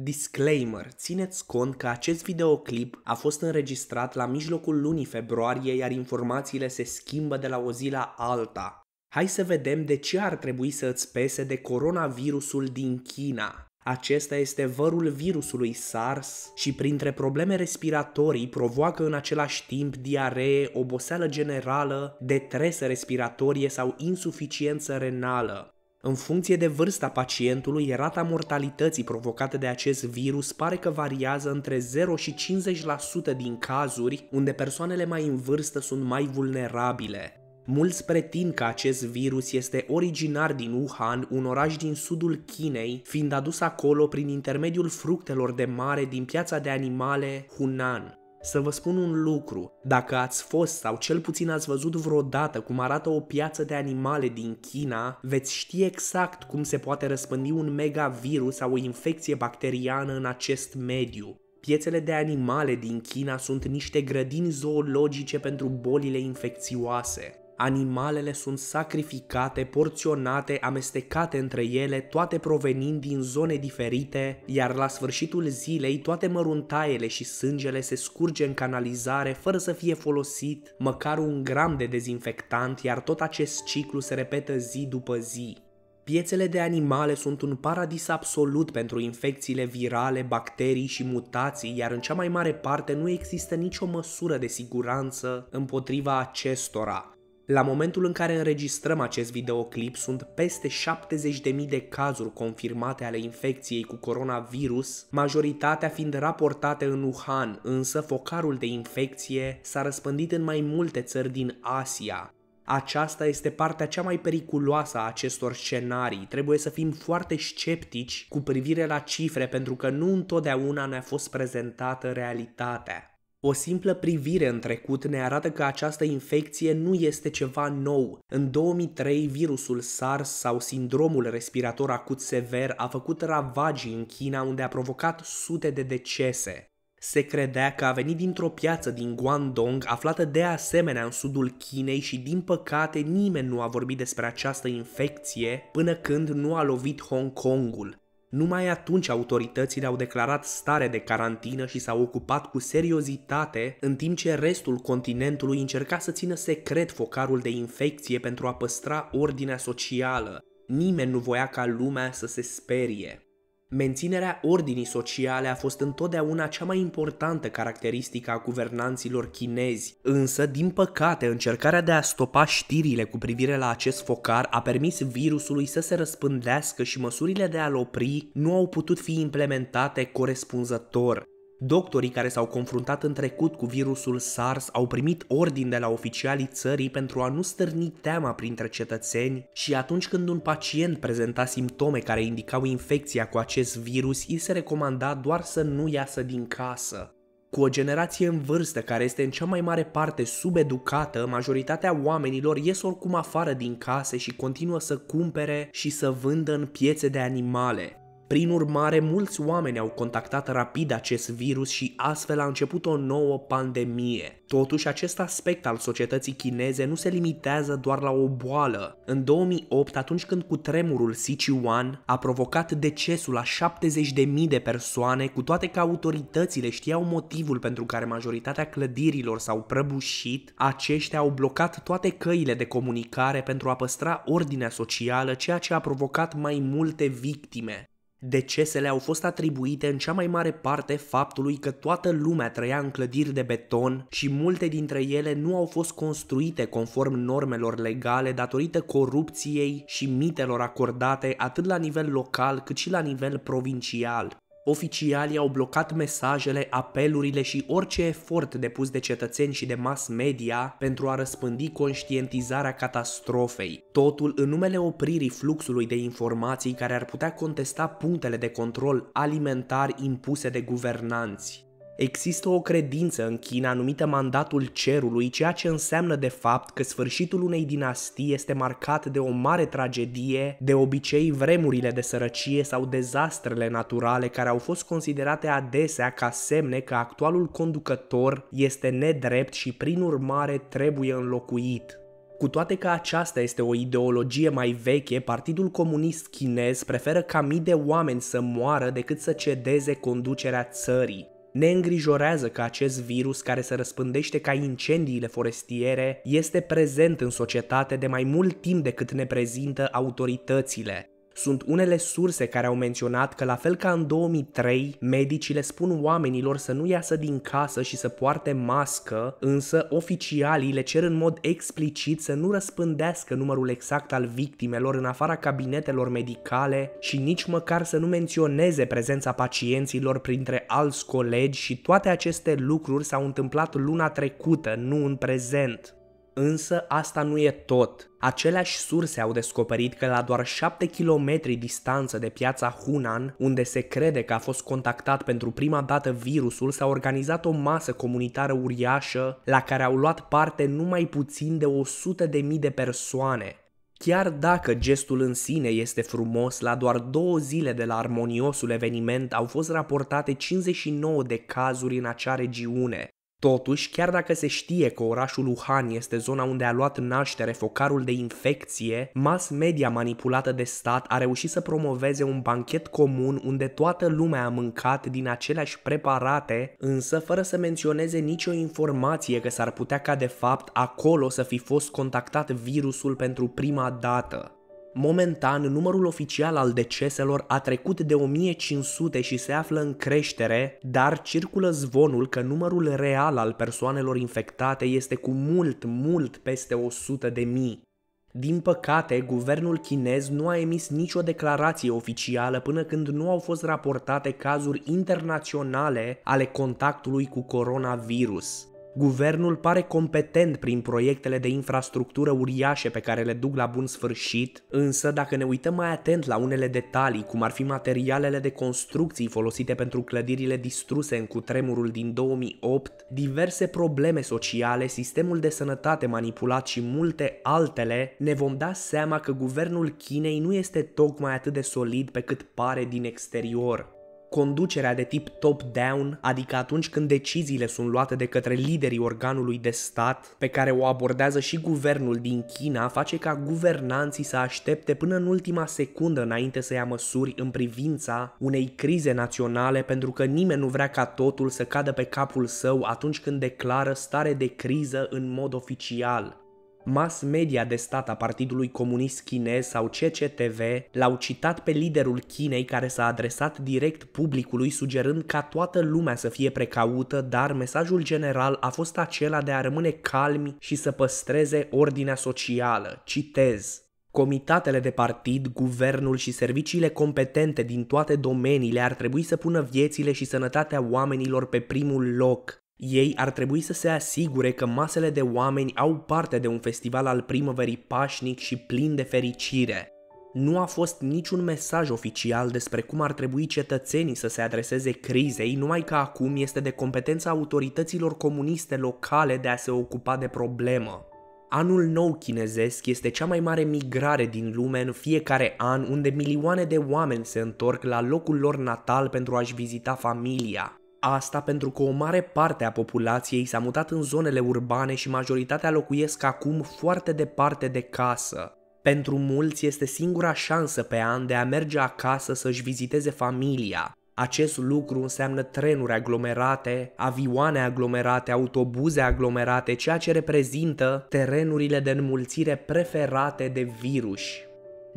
Disclaimer, țineți cont că acest videoclip a fost înregistrat la mijlocul lunii februarie, iar informațiile se schimbă de la o zi la alta. Hai să vedem de ce ar trebui să îți pese de coronavirusul din China. Acesta este vărul virusului SARS și printre probleme respiratorii provoacă în același timp diaree, oboseală generală, detresă respiratorie sau insuficiență renală. În funcție de vârsta pacientului, rata mortalității provocată de acest virus pare că variază între 0 și 50% din cazuri unde persoanele mai în vârstă sunt mai vulnerabile. Mulți pretind că acest virus este originar din Wuhan, un oraș din sudul Chinei, fiind adus acolo prin intermediul fructelor de mare din piața de animale Hunan. Să vă spun un lucru, dacă ați fost sau cel puțin ați văzut vreodată cum arată o piață de animale din China, veți ști exact cum se poate răspândi un megavirus sau o infecție bacteriană în acest mediu. Piețele de animale din China sunt niște grădini zoologice pentru bolile infecțioase animalele sunt sacrificate, porționate, amestecate între ele, toate provenind din zone diferite, iar la sfârșitul zilei toate măruntaiele și sângele se scurge în canalizare fără să fie folosit măcar un gram de dezinfectant, iar tot acest ciclu se repetă zi după zi. Piețele de animale sunt un paradis absolut pentru infecțiile virale, bacterii și mutații, iar în cea mai mare parte nu există nicio măsură de siguranță împotriva acestora. La momentul în care înregistrăm acest videoclip, sunt peste 70.000 de cazuri confirmate ale infecției cu coronavirus, majoritatea fiind raportate în Wuhan, însă focarul de infecție s-a răspândit în mai multe țări din Asia. Aceasta este partea cea mai periculoasă a acestor scenarii. Trebuie să fim foarte sceptici cu privire la cifre pentru că nu întotdeauna ne-a fost prezentată realitatea. O simplă privire în trecut ne arată că această infecție nu este ceva nou. În 2003, virusul SARS sau sindromul respirator acut sever a făcut ravagii în China unde a provocat sute de decese. Se credea că a venit dintr-o piață din Guangdong, aflată de asemenea în sudul Chinei și din păcate nimeni nu a vorbit despre această infecție până când nu a lovit Hong Kongul. Numai atunci autoritățile au declarat stare de carantină și s-au ocupat cu seriozitate, în timp ce restul continentului încerca să țină secret focarul de infecție pentru a păstra ordinea socială. Nimeni nu voia ca lumea să se sperie. Menținerea ordinii sociale a fost întotdeauna cea mai importantă caracteristică a guvernanților chinezi, însă, din păcate, încercarea de a stopa știrile cu privire la acest focar a permis virusului să se răspândească și măsurile de a-l opri nu au putut fi implementate corespunzător. Doctorii care s-au confruntat în trecut cu virusul SARS au primit ordin de la oficialii țării pentru a nu stârni teama printre cetățeni și atunci când un pacient prezenta simptome care indicau infecția cu acest virus, îi se recomanda doar să nu iasă din casă. Cu o generație în vârstă care este în cea mai mare parte subeducată, majoritatea oamenilor ies oricum afară din case și continuă să cumpere și să vândă în piețe de animale. Prin urmare, mulți oameni au contactat rapid acest virus și astfel a început o nouă pandemie. Totuși, acest aspect al societății chineze nu se limitează doar la o boală. În 2008, atunci când cu tremurul Sichuan a provocat decesul a 70.000 de persoane, cu toate că autoritățile știau motivul pentru care majoritatea clădirilor s-au prăbușit, aceștia au blocat toate căile de comunicare pentru a păstra ordinea socială, ceea ce a provocat mai multe victime. Decesele au fost atribuite în cea mai mare parte faptului că toată lumea trăia în clădiri de beton și multe dintre ele nu au fost construite conform normelor legale datorită corupției și mitelor acordate atât la nivel local cât și la nivel provincial oficialii au blocat mesajele, apelurile și orice efort depus de cetățeni și de mass media pentru a răspândi conștientizarea catastrofei. Totul în numele opririi fluxului de informații care ar putea contesta punctele de control alimentari impuse de guvernanți. Există o credință în China numită mandatul cerului, ceea ce înseamnă de fapt că sfârșitul unei dinastii este marcat de o mare tragedie, de obicei vremurile de sărăcie sau dezastrele naturale care au fost considerate adesea ca semne că actualul conducător este nedrept și prin urmare trebuie înlocuit. Cu toate că aceasta este o ideologie mai veche, Partidul Comunist Chinez preferă ca mii de oameni să moară decât să cedeze conducerea țării. Ne îngrijorează că acest virus care se răspândește ca incendiile forestiere este prezent în societate de mai mult timp decât ne prezintă autoritățile. Sunt unele surse care au menționat că, la fel ca în 2003, medicii le spun oamenilor să nu iasă din casă și să poarte mască, însă oficialii le cer în mod explicit să nu răspândească numărul exact al victimelor în afara cabinetelor medicale și nici măcar să nu menționeze prezența pacienților printre alți colegi și toate aceste lucruri s-au întâmplat luna trecută, nu în prezent. Însă asta nu e tot. Aceleași surse au descoperit că la doar 7 km distanță de piața Hunan, unde se crede că a fost contactat pentru prima dată virusul, s-a organizat o masă comunitară uriașă la care au luat parte numai puțin de 100.000 de persoane. Chiar dacă gestul în sine este frumos, la doar două zile de la armoniosul eveniment au fost raportate 59 de cazuri în acea regiune, Totuși, chiar dacă se știe că orașul Wuhan este zona unde a luat naștere focarul de infecție, mass media manipulată de stat a reușit să promoveze un banchet comun unde toată lumea a mâncat din aceleași preparate, însă fără să menționeze nicio informație că s-ar putea ca de fapt acolo să fi fost contactat virusul pentru prima dată. Momentan, numărul oficial al deceselor a trecut de 1500 și se află în creștere, dar circulă zvonul că numărul real al persoanelor infectate este cu mult, mult peste 100 de mii. Din păcate, guvernul chinez nu a emis nicio declarație oficială până când nu au fost raportate cazuri internaționale ale contactului cu coronavirus. Guvernul pare competent prin proiectele de infrastructură uriașe pe care le duc la bun sfârșit, însă dacă ne uităm mai atent la unele detalii, cum ar fi materialele de construcții folosite pentru clădirile distruse în cutremurul din 2008, diverse probleme sociale, sistemul de sănătate manipulat și multe altele, ne vom da seama că guvernul Chinei nu este tocmai atât de solid pe cât pare din exterior conducerea de tip top-down, adică atunci când deciziile sunt luate de către liderii organului de stat, pe care o abordează și guvernul din China, face ca guvernanții să aștepte până în ultima secundă înainte să ia măsuri în privința unei crize naționale, pentru că nimeni nu vrea ca totul să cadă pe capul său atunci când declară stare de criză în mod oficial mass media de stat a Partidului Comunist Chinez sau CCTV l-au citat pe liderul Chinei care s-a adresat direct publicului sugerând ca toată lumea să fie precaută, dar mesajul general a fost acela de a rămâne calmi și să păstreze ordinea socială. Citez. Comitatele de partid, guvernul și serviciile competente din toate domeniile ar trebui să pună viețile și sănătatea oamenilor pe primul loc. Ei ar trebui să se asigure că masele de oameni au parte de un festival al primăverii pașnic și plin de fericire. Nu a fost niciun mesaj oficial despre cum ar trebui cetățenii să se adreseze crizei, numai că acum este de competența autorităților comuniste locale de a se ocupa de problemă. Anul nou chinezesc este cea mai mare migrare din lume în fiecare an, unde milioane de oameni se întorc la locul lor natal pentru a-și vizita familia. Asta pentru că o mare parte a populației s-a mutat în zonele urbane și majoritatea locuiesc acum foarte departe de casă. Pentru mulți este singura șansă pe an de a merge acasă să-și viziteze familia. Acest lucru înseamnă trenuri aglomerate, avioane aglomerate, autobuze aglomerate, ceea ce reprezintă terenurile de înmulțire preferate de virus.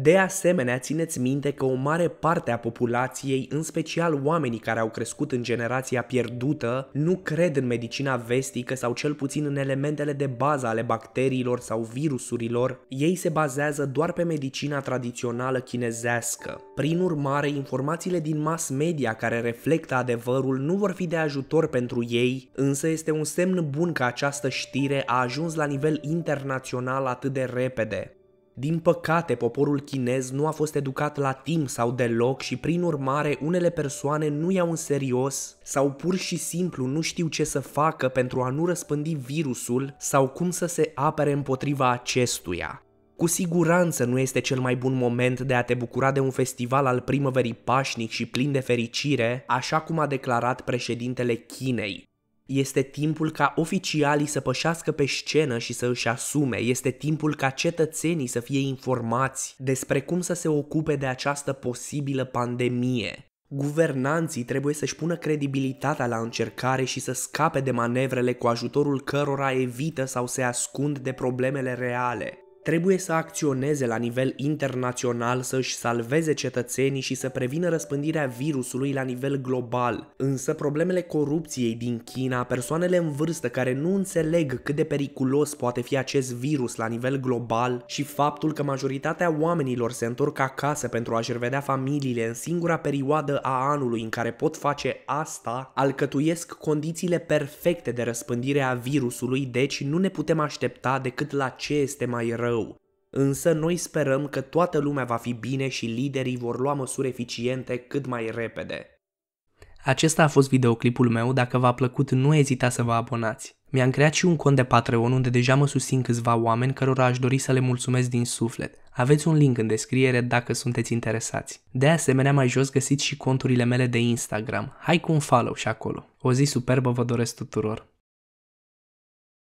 De asemenea, țineți minte că o mare parte a populației, în special oamenii care au crescut în generația pierdută, nu cred în medicina vestică sau cel puțin în elementele de bază ale bacteriilor sau virusurilor. Ei se bazează doar pe medicina tradițională chinezească. Prin urmare, informațiile din mass media care reflectă adevărul nu vor fi de ajutor pentru ei, însă este un semn bun că această știre a ajuns la nivel internațional atât de repede. Din păcate, poporul chinez nu a fost educat la timp sau deloc și prin urmare unele persoane nu iau în serios sau pur și simplu nu știu ce să facă pentru a nu răspândi virusul sau cum să se apere împotriva acestuia. Cu siguranță nu este cel mai bun moment de a te bucura de un festival al primăverii pașnic și plin de fericire, așa cum a declarat președintele Chinei. Este timpul ca oficialii să pășească pe scenă și să își asume, este timpul ca cetățenii să fie informați despre cum să se ocupe de această posibilă pandemie. Guvernanții trebuie să-și pună credibilitatea la încercare și să scape de manevrele cu ajutorul cărora evită sau se ascund de problemele reale trebuie să acționeze la nivel internațional să-și salveze cetățenii și să prevină răspândirea virusului la nivel global. Însă problemele corupției din China, persoanele în vârstă care nu înțeleg cât de periculos poate fi acest virus la nivel global și faptul că majoritatea oamenilor se întorc acasă pentru a-și revedea familiile în singura perioadă a anului în care pot face asta, alcătuiesc condițiile perfecte de răspândire a virusului, deci nu ne putem aștepta decât la ce este mai rău rău, însă noi sperăm că toată lumea va fi bine și liderii vor lua măsuri eficiente cât mai repede. Acesta a fost videoclipul meu, dacă v-a plăcut nu ezita să vă abonați. Mi-am creat și un cont de Patreon unde deja mă susțin câțiva oameni cărora aș dori să le mulțumesc din suflet. Aveți un link în descriere dacă sunteți interesați. De asemenea, mai jos găsiți și conturile mele de Instagram. Hai cu un follow și acolo. O zi superbă vă doresc tuturor!